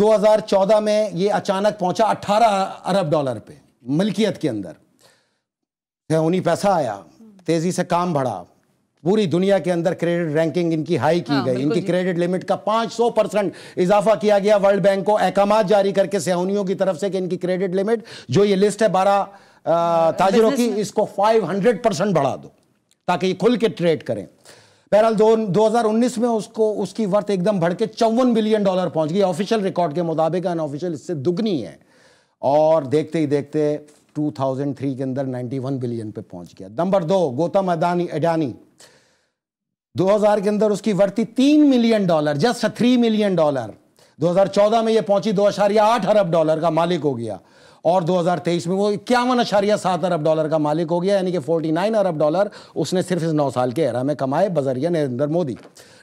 2014 में ये अचानक पहुंचा 18 अरब डॉलर पे मिल्कियत के अंदर उन्हीं पैसा आया तेजी से काम बढ़ा पूरी दुनिया के अंदर क्रेडिट रैंकिंग इनकी हाई की हाँ, गई इनकी क्रेडिट लिमिट का 500 परसेंट इजाफा किया गया वर्ल्ड बैंक को अहकाम जारी करके सहानियों की तरफ से कि इनकी क्रेडिट लिमिट जो ये लिस्ट है बारह हाँ, ताजिरों की इसको 500 परसेंट बढ़ा दो ताकि ये खुल के ट्रेड करें बहरहाल दो उन्नीस में उसको उसकी वर्थ एकदम बढ़ के चौवन बिलियन डॉलर पहुंच गई ऑफिशियल रिकॉर्ड के मुताबिक अनऑफिशियल इससे दुगनी है और देखते ही देखते 2003 के अंदर 91 बिलियन पे पहुंच गया नंबर दो गौतम अदानी अडानी 2000 के अंदर उसकी वर्ती तीन million dollar just three million dollar 2014 में ये पहुंची दो अशारिया आठ अरब डॉलर का मालिक हो गया और 2023 में वो इक्यावन अशारिया सात अरब डॉलर का मालिक हो गया यानी कि 49 अरब डॉलर उसने सिर्फ इस नौ साल के एरा में कमाए बजरिया नरेंद्र मोदी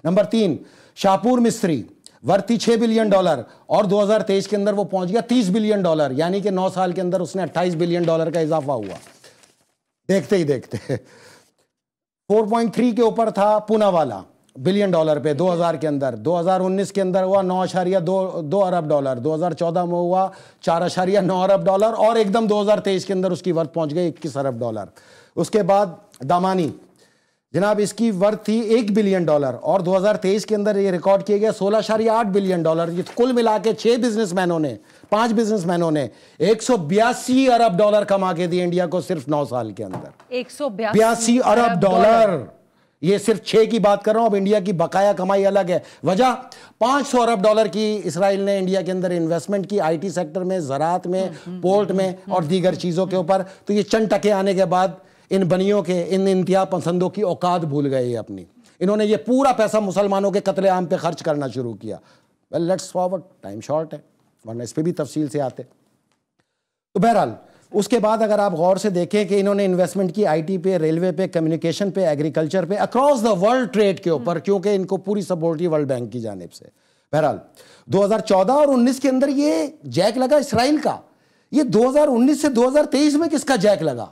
नंबर तीन शाहपुर मिस्त्री वर्ती 6 बिलियन डॉलर और 2023 के अंदर वो पहुंच गया तीस बिलियन डॉलर यानी कि नौ साल के अंदर उसने अट्ठाईस बिलियन डॉलर का इजाफा हुआ देखते ही देखते 4.3 के ऊपर था पूना वाला बिलियन डॉलर पे 2000 के अंदर 2019 के अंदर हुआ नौ अशारिया दो दो अरब डॉलर 2014 में हुआ चार अशारिया नौ अरब डॉलर और एकदम 2023 के अंदर उसकी वर्थ पहुंच गई इक्कीस अरब डॉलर उसके बाद दामानी जनाब इसकी वर्थ थी एक बिलियन डॉलर और 2023 के अंदर ये रिकॉर्ड किया गया सोलह शारी आठ बिलियन डॉलर ये कुल मिला के छः बिजनेसमैनों ने पांच बिजनेसमैनों ने एक सौ बयासी अरब डॉलर कमा के दिए इंडिया को सिर्फ नौ साल के अंदर एक सौ बयासी अरब डॉलर ये सिर्फ छह की बात कर रहा हूं अब इंडिया की बकाया कमाई अलग है वजह 500 अरब डॉलर की इसराइल ने इंडिया के अंदर इन्वेस्टमेंट की आईटी सेक्टर में ज़रात में पोर्ट हम्म, हम्म, हम्म, में और दीगर चीज़ों के ऊपर तो ये चंद टके आने के बाद इन बनियों के इन इंतहा पसंदों की औकात भूल गए ये अपनी इन्होंने ये पूरा पैसा मुसलमानों के कतले आम पे खर्च करना शुरू किया well let's forward time short है वरना इस पर भी तफसील से आते तो बहरहाल उसके बाद अगर आप गौर से देखें कि इन्होंने इन्वेस्टमेंट की आईटी पे रेलवे पे कम्युनिकेशन पे एग्रीकल्चर पे अक्रॉस द वर्ल्ड ट्रेड के ऊपर क्योंकि इनको पूरी सपोर्ट वर्ल्ड बैंक की जानब से बहरहाल 2014 और 19 के अंदर ये जैक लगा इसराइल का ये 2019 से 2023 में किसका जैक लगा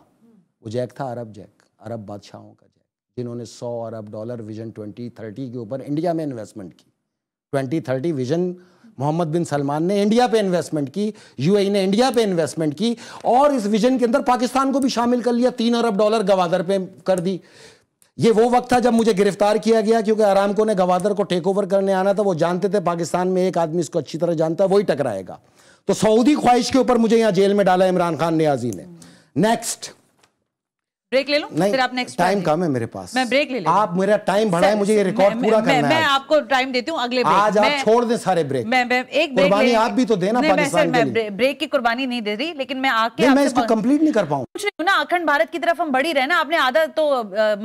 वो जैक था अरब जैक अरब बादशाहों का जैक जिन्होंने सौ अरब डॉलर विजन ट्वेंटी थर्टी के ऊपर इंडिया में इन्वेस्टमेंट की twenty thirty vision Mohammed bin Salman ने इंडिया पे इन्वेस्टमेंट की यूएई e ने इंडिया पे इन्वेस्टमेंट की और इस विजन के अंदर पाकिस्तान को भी शामिल कर लिया तीन अरब डॉलर गवादर पे कर दी ये वो वक्त था जब मुझे गिरफ्तार किया गया क्योंकि आरामको ने गवादर को टेक ओवर करने आना था वो जानते थे पाकिस्तान में एक आदमी इसको अच्छी तरह जानता है वही टकराएगा तो सऊदी ख्वाहिश के ऊपर मुझे यहाँ जेल में डाला इमरान खान न्याजी ने नेक्स्ट ब्रेक ले लो नहीं, फिर आप नेक्स्ट टाइम कम है मेरे पास मैं ब्रेक ले, ले आप मेरा टाइम बढ़ाए मुझे ये रिकॉर्ड पूरा करना है मैं आपको टाइम देती हूँ अगले ब्रेक आज आप छोड़ दें सारे ब्रेक मैं मैं एक ब्रेक कुर्बानी आप भी तो देना पाकिस्तान के लिए ब्रेक की कुर्बानी नहीं दे रही लेकिन मैं आके मैं इसको कंप्लीट नहीं कर पाऊँ कुछ ना अखंड भारत की तरफ हम बढ़ी रहे ना आपने आधा तो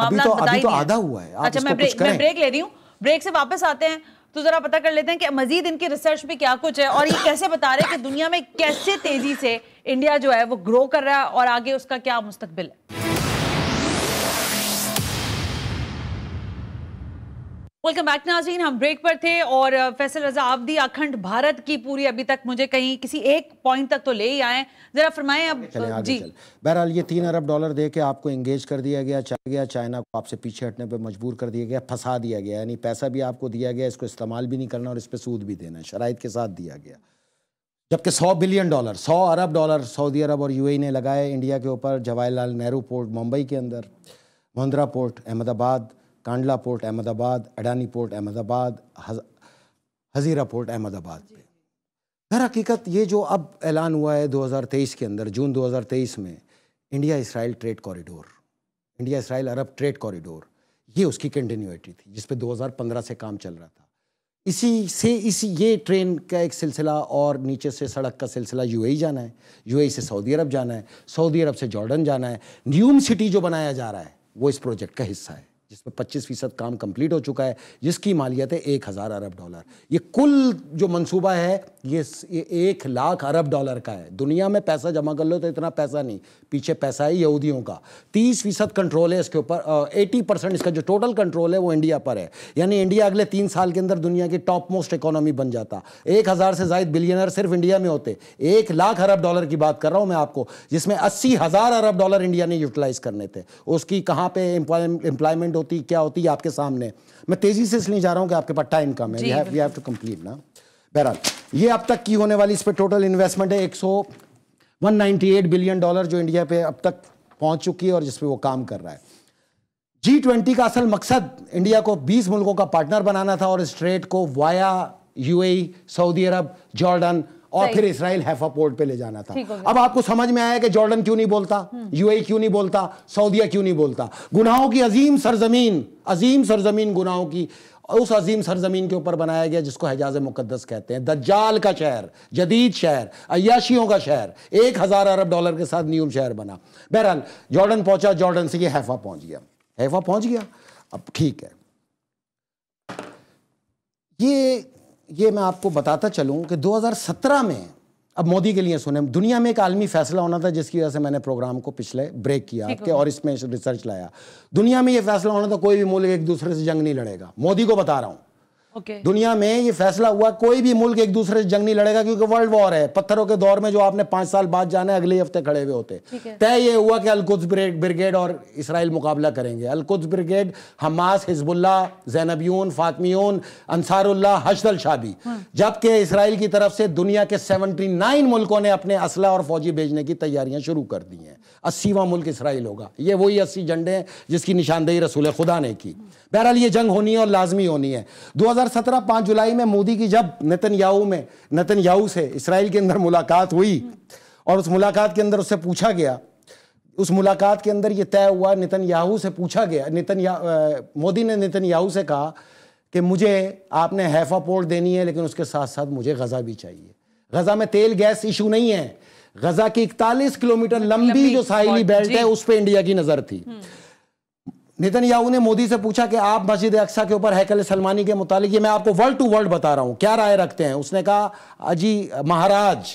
मामला तो- बताई तो आधा हुआ है अच्छा मैं ब्रेक मैं ब्रेक ले रही हूँ ब्रेक से वापस आते हैं तो जरा पता कर लेते हैं कि मजीद इनकी रिसर्च में क्या कुछ है और ये कैसे बता रहे हैं कि दुनिया में कैसे तेजी से इंडिया जो है वो ग्रो कर रहा है और आगे उसका क्या मुस्तकबिल है वेलकम बैक नाजीन हम ब्रेक पर थे और फैसल रजा दी अखंड भारत की पूरी अभी तक मुझे कहीं किसी एक पॉइंट तक तो ले ही आए जरा फरमाएं अब uh, जी बहरहाल ये तीन अरब डॉलर दे के आपको इंगेज कर दिया गया गया चाइना को आपसे पीछे हटने पर मजबूर कर दिया गया फंसा दिया गया यानी पैसा भी आपको दिया गया इसको इस्तेमाल भी नहीं करना और इस पर सूद भी देना शराइ के साथ दिया गया जबकि 100 बिलियन डॉलर 100 अरब डॉलर सऊदी अरब और यूएई e ने लगाए इंडिया के ऊपर जवाहरलाल नेहरू पोर्ट मुंबई के अंदर Mundra port Ahmedabad Kandla port Ahmedabad Adani port Ahmedabad Hazira port Ahmedabad पे दर हकीकत ये जो अब ऐलान हुआ है 2023 के अंदर जून 2023 में India Israel trade corridor India Israel Arab trade corridor ये उसकी कंटिन्यूटी थी जिस हज़ार पंद्रह से काम चल रहा था इसी से इसी ये ट्रेन का एक सिलसिला और नीचे से सड़क का सिलसिला ए जाना है यूएई से सऊदी अरब जाना है सऊदी अरब से जॉर्डन जाना है न्यूम सिटी जो बनाया जा रहा है वो इस प्रोजेक्ट का हिस्सा है जिसमें 25 फीसद काम कंप्लीट हो चुका है जिसकी मालियत है एक हज़ार अरब डॉलर ये कुल जो मंसूबा है ये, ये एक लाख अरब डॉलर का है दुनिया में पैसा जमा कर लो तो इतना पैसा नहीं पीछे पैसा है यहूदियों का 30 फीसद कंट्रोल है इसके ऊपर एटी परसेंट इसका जो टोटल कंट्रोल है वो इंडिया पर है यानी इंडिया अगले तीन साल के अंदर दुनिया की टॉप मोस्ट इकोनॉमी बन जाता एक से जायद बिलियनर सिर्फ इंडिया में होते एक लाख अरब डॉलर की बात कर रहा हूँ मैं आपको जिसमें अस्सी अरब डॉलर इंडिया ने यूटिलाइज करने थे उसकी कहाँ पर एम्प्लॉयमेंट होती क्या होती आपके सामने मैं तेजी से इसलिए जा रहा हूँ कि आपके पास टाइम कम है वी हैव टू कंप्लीट ना बहरहाल ये अब तक की होने वाली इस पर टोटल इन्वेस्टमेंट है एक बिलियन डॉलर जो इंडिया पे अब तक पहुंच चुकी है और जिसपे वो काम कर रहा है जी ट्वेंटी का असल मकसद इंडिया को 20 मुल्कों का पार्टनर बनाना था और स्ट्रेट को via UAE Saudi Arab Jordan और फिर इसराइल हैफा पोर्ट पे ले जाना था अब आपको समझ में आया कि जॉर्डन क्यों नहीं बोलता हम्म। यूएई क्यों नहीं बोलता सऊदिया क्यों नहीं बोलता गुनाहों की अजीम सरजमीन अजीम सरजमीन गुनाहों की उस अजीम सरजमीन के ऊपर बनाया गया जिसको हजाज मुकदस कहते हैं दज्जाल का शहर जदीद शहर अयाशियों का शहर एक हज़ार अरब डॉलर के साथ न्यूम शहर बना बहरहाल जॉर्डन पहुंचा जॉर्डन से ये हैफा पहुंच गया हैफा पहुंच गया अब ठीक है ये ये मैं आपको बताता चलूँ कि 2017 में अब मोदी के लिए सुने दुनिया में एक आलमी फैसला होना था जिसकी वजह से मैंने प्रोग्राम को पिछले ब्रेक किया आपके और इसमें रिसर्च लाया दुनिया में ये फैसला होना था कोई भी मुल्क एक दूसरे से जंग नहीं लड़ेगा मोदी को बता रहा हूँ okay. दुनिया में ये फैसला हुआ कोई भी मुल्क एक दूसरे से जंग नहीं लड़ेगा क्योंकि वर्ल्ड वॉर है पत्थरों के दौर में जो आपने पांच साल बाद जाना है अगले हफ्ते खड़े हुए होते तय ये हुआ कि अलकुद ब्रिगेड और इसराइल मुकाबला करेंगे Al Quds brigade Hamas Hezbollah Zainabiyoun Fatemiyoun Ansarullah Hashd al Shaabi हाँ। जबकि इसराइल की तरफ से दुनिया के नाइन मुल्कों ने अपने असला और फौजी भेजने की तैयारियां शुरू कर दी हैं अस्सीवा मुल्क इसराइल होगा ये वही अस्सी झंडे हैं जिसकी निशानदेही रसूल खुदा ने की बहरहाल ये जंग होनी है और लाजमी होनी है 2017 पाँच जुलाई में मोदी की जब नितिन याहू में नितिन याहू से इसराइल के अंदर मुलाकात हुई और उस मुलाकात के अंदर उससे पूछा गया उस मुलाकात के अंदर ये तय हुआ नितिन याहू से पूछा गया नितिन मोदी ने नितिन याहू से कहा कि मुझे आपने हैफा पोर्ट देनी है लेकिन उसके साथ साथ मुझे गज़ा भी चाहिए गज़ा में तेल गैस इशू नहीं है गजा की इकतालीस किलोमीटर लंबी जो साहिली बेल्ट है उस पर इंडिया की नजर थी हम्म। नितिन याहू ने मोदी से पूछा कि आप मस्जिद अक्सा के ऊपर हैकल सलमानी के मुतालिक ये मैं आपको वर्ल्ड टू वर्ल्ड बता रहा हूं क्या राय रखते हैं उसने कहा अजी महाराज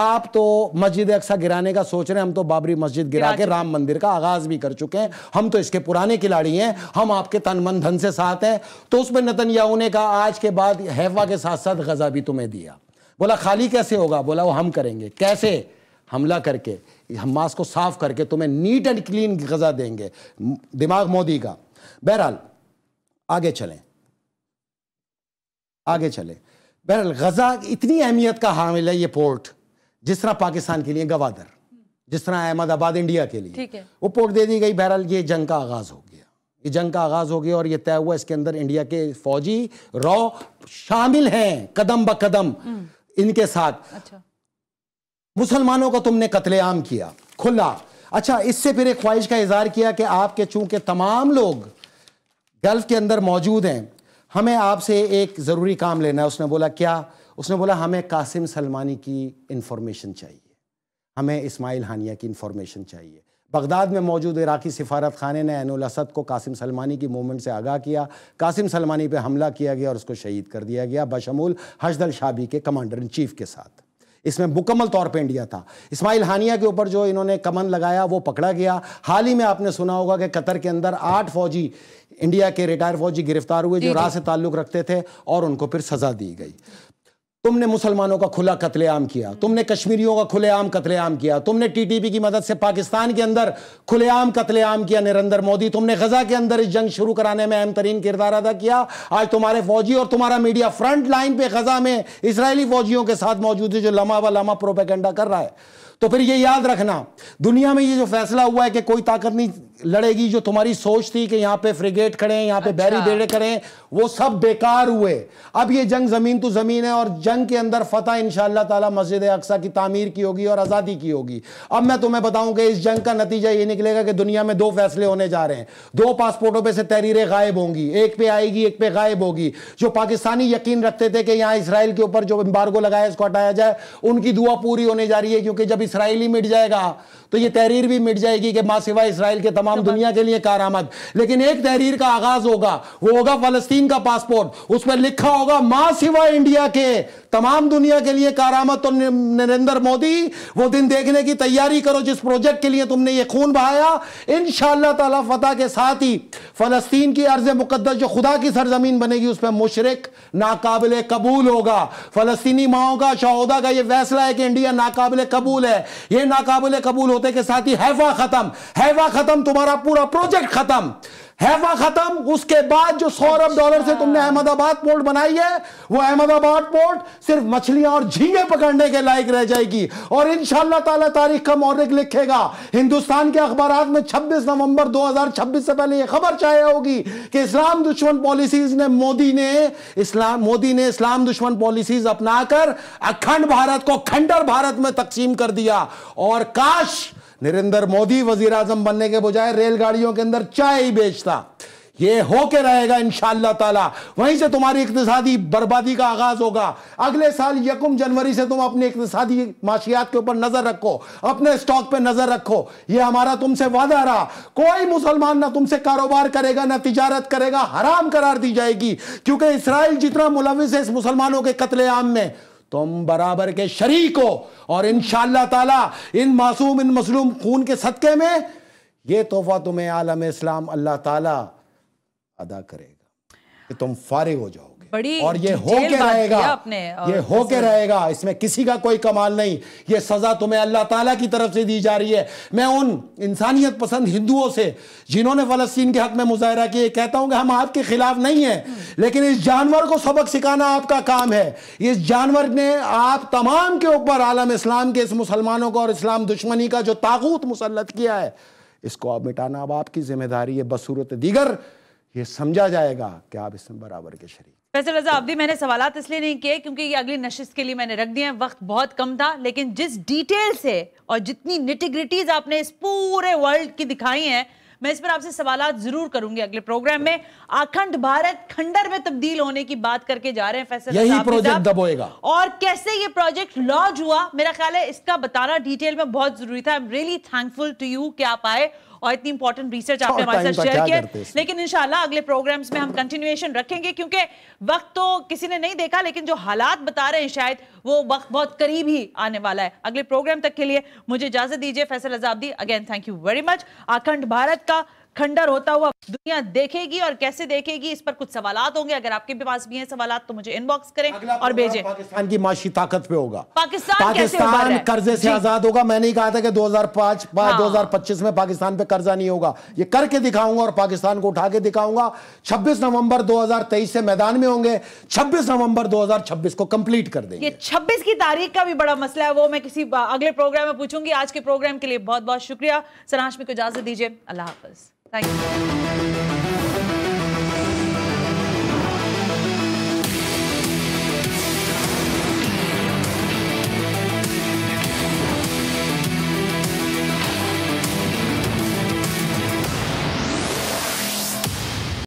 आप तो मस्जिद अक्सा गिराने का सोच रहे हैं हम तो बाबरी मस्जिद गिरा के राम मंदिर का आगाज भी कर चुके हैं हम तो इसके पुराने खिलाड़ी हैं हम आपके तन मन धन से साथ हैं तो उसमें नितिन याहू ने कहा आज के बाद हैफा के साथ साथ गजा भी तुम्हें दिया बोला खाली कैसे होगा बोला वो हम करेंगे कैसे हमला करके हमास को साफ करके तुम्हें नीट एंड क्लीन गजा देंगे दिमाग मोदी का बहरहाल आगे चलें आगे चलें बहरहाल गजा इतनी अहमियत का हामिल है ये पोर्ट जिस तरह पाकिस्तान के लिए गवादर जिस तरह अहमदाबाद इंडिया के लिए वो पोर्ट दे दी गई बहरहाल ये जंग का आगाज़ हो गया ये जंग का आगाज़ हो गया और ये तय हुआ इसके अंदर इंडिया के फौजी रॉ शामिल हैं कदम ब कदम हम्म। इनके साथ अच्छा मुसलमानों को तुमने कतलेआम किया खुला अच्छा इससे फिर एक ख्वाहिश का इजहार किया कि आपके चूंकि तमाम लोग गल्फ के अंदर मौजूद हैं हमें आपसे एक ज़रूरी काम लेना है उसने बोला क्या उसने बोला हमें कासिम सलमानी की इंफॉर्मेशन चाहिए हमें इस्माइल हानिया की इंफॉर्मेशन चाहिए बगदाद में मौजूद इराकी सिफारत खाने ने ऐन असद को कासिम सलमानी की मूवमेंट से आगाह किया कासिम सलमानी पर हमला किया गया और उसको शहीद कर दिया गया बशमूल हजदल शाबी के कमांडर इन चीफ के साथ इसमें मुकम्मल तौर पर इंडिया था इस्माइल हानिया के ऊपर जो इन्होंने कमन लगाया वो पकड़ा गया हाल ही में आपने सुना होगा कि कतर के अंदर आठ फौजी इंडिया के रिटायर फौजी गिरफ्तार हुए जो राह से ताल्लुक़ रखते थे और उनको फिर सज़ा दी गई तुमने मुसलमानों का खुला कत्लेआम किया तुमने कश्मीरियों का खुलेआम कत्लेआम किया तुमने टीटीपी की मदद से पाकिस्तान के अंदर खुलेआम कत्लेआम किया नरेंद्र मोदी तुमने गजा के अंदर इस जंग शुरू कराने में अहम तरीन किरदार अदा किया आज तुम्हारे फौजी और तुम्हारा मीडिया फ्रंट लाइन पे गजा में इसराइली फौजियों के साथ मौजूद है जो लमा व लमा प्रोपेगेंडा कर रहा है तो फिर ये याद रखना दुनिया में ये जो फैसला हुआ है कि कोई ताकत नहीं लड़ेगी जो तुम्हारी सोच थी कि यहाँ पे फ्रिगेट खड़े यहाँ पे अच्छा। बेड़े खड़े वो सब बेकार हुए अब ये जंग जमीन तो जमीन है और जंग के अंदर फतह इन ताला मस्जिद अक्सा की तामीर की होगी और आज़ादी की होगी अब मैं तुम्हें बताऊं कि इस जंग का नतीजा ये निकलेगा कि दुनिया में दो फैसले होने जा रहे हैं दो पासपोर्टों पर से तहरीरें गायब होंगी एक पे आएगी एक पे गायब होगी जो पाकिस्तानी यकीन रखते थे कि यहाँ इसराइल के ऊपर जो एम्बार्गो लगाया इसको हटाया जाए उनकी दुआ पूरी होने जा रही है क्योंकि जब इसराइली मिट जाएगा तो ये तहरीर भी मिट जाएगी कि माँ सिवा इसराइल के तमाम दुनिया के लिए आमद लेकिन एक तहरीर का आगाज होगा वो होगा फलस्तीन का पासपोर्ट उस पर लिखा होगा माँ सिवा इंडिया के तमाम दुनिया के लिए कारामत और नरेंद्र मोदी वो दिन देखने की तैयारी करो जिस प्रोजेक्ट के लिए तुमने ये खून बहाया इन ताला फतेह के साथ ही फलस्तीन की अर्ज मुकदस जो खुदा की सरजमीन बनेगी उस पर मुशरक नाकबिल कबूल होगा फलस्तनी माओ का शहदा का यह फैसला है कि इंडिया नाकबिल कबूल है यह नाकबिल कबूल होते के साथ ही हैफा खत्म हैफा खत्म तुम्हारा पूरा प्रोजेक्ट खत्म हैफा खत्म उसके बाद जो सौ अरब डॉलर से तुमने अहमदाबाद पोर्ट बनाई है वो अहमदाबाद पोर्ट सिर्फ मछलियां और झींगे पकड़ने के लायक रह जाएगी और इन ताला तारीख का मौरिक लिखेगा हिंदुस्तान के अखबार में 26 नवंबर 2026 से पहले यह खबर चाहे होगी कि इस्लाम दुश्मन पॉलिसीज ने मोदी ने इस्लाम मोदी ने इस्लाम दुश्मन पॉलिसीज अपनाकर अखंड भारत को खंडर भारत में तकसीम कर दिया और काश नरेंद्र मोदी वजीर आजम बनने के बजाय रेलगाड़ियों के अंदर चाय ही बेचता ये होके रहेगा इन ताला वहीं से तुम्हारी इकतदी बर्बादी का आगाज होगा अगले साल यकुम जनवरी से तुम अपने इकतदी माशियात के ऊपर नजर रखो अपने स्टॉक पे नजर रखो ये हमारा तुमसे वादा रहा कोई मुसलमान ना तुमसे कारोबार करेगा ना तिजारत करेगा हराम करार दी जाएगी क्योंकि इसराइल जितना मुलविस है इस मुसलमानों के कतलेआम में तुम बराबर के शरीक हो और इन ताला इन मासूम इन मसलूम खून के सदक़े में ये तोहफा तुम्हें आलम इस्लाम अल्लाह ताला अदा करेगा कि तुम फारिग हो जाओ बड़ी और ये हो के रहेगा आपने ये हो के रहेगा इसमें किसी का कोई कमाल नहीं ये सजा तुम्हें अल्लाह ताला की तरफ से दी जा रही है मैं उन इंसानियत पसंद हिंदुओं से जिन्होंने फलस्तीन के हक में मुजाहरा किया कहता हूं कि हम आपके खिलाफ नहीं है लेकिन इस जानवर को सबक सिखाना आपका काम है इस जानवर ने आप तमाम के ऊपर आलम इस्लाम के इस मुसलमानों को और इस्लाम दुश्मनी का जो ताकूत मुसलत किया है इसको आप मिटाना अब आपकी जिम्मेदारी है बसूरत दीगर ये समझा जाएगा कि आप इसमें बराबर के शरीक फैसल रजा भी मैंने सवाल इसलिए नहीं किए क्योंकि ये अगली नशिस्त के लिए मैंने रख दिए वक्त बहुत कम था लेकिन जिस डिटेल से और जितनी निटिग्रिटीज आपने इस पूरे वर्ल्ड की दिखाई हैं मैं इस पर आपसे सवाल जरूर करूंगी अगले प्रोग्राम में अखंड भारत खंडर में तब्दील होने की बात करके जा रहे हैं फैसल यही प्रोजेक्ट दबोएगा और कैसे ये प्रोजेक्ट लॉन्च हुआ मेरा ख्याल है इसका बताना डिटेल में बहुत जरूरी था I am really thankful to you क्या आप आए और इतनी इंपॉर्टेंट रिसर्च आपने हमारे साथ शेयर किया लेकिन इंशाल्लाह अगले प्रोग्राम्स में हम कंटिन्यूएशन रखेंगे क्योंकि वक्त तो किसी ने नहीं देखा लेकिन जो हालात बता रहे हैं शायद वो वक्त बहुत करीब ही आने वाला है अगले प्रोग्राम तक के लिए मुझे इजाजत दीजिए फैसल अजाबदी again thank you very much अखंड भारत का खंडर होता हुआ दुनिया देखेगी और कैसे देखेगी इस पर कुछ सवाल होंगे अगर आपके भी पास भी हैं सवाल तो मुझे इनबॉक्स करें और भेजें पाकिस्तान की माशी ताकत पे होगा पाकिस्तान पाकिस्तान कर्जे से आजाद होगा मैंने ही कहा था कि 2005 2025 हाँ। में पाकिस्तान पे कर्जा नहीं होगा ये करके दिखाऊंगा और पाकिस्तान को उठा के दिखाऊंगा छब्बीस नवंबर दो से मैदान में होंगे छब्बीस नवंबर दो को कंप्लीट कर देंगे ये की तारीख का भी बड़ा मसला है वो मैं किसी अगले प्रोग्राम में पूछूंगी आज के प्रोग्राम के लिए बहुत बहुत शुक्रिया सराशमी को इजाजत दीजिए अल्लाह हाफिज़ Thank you.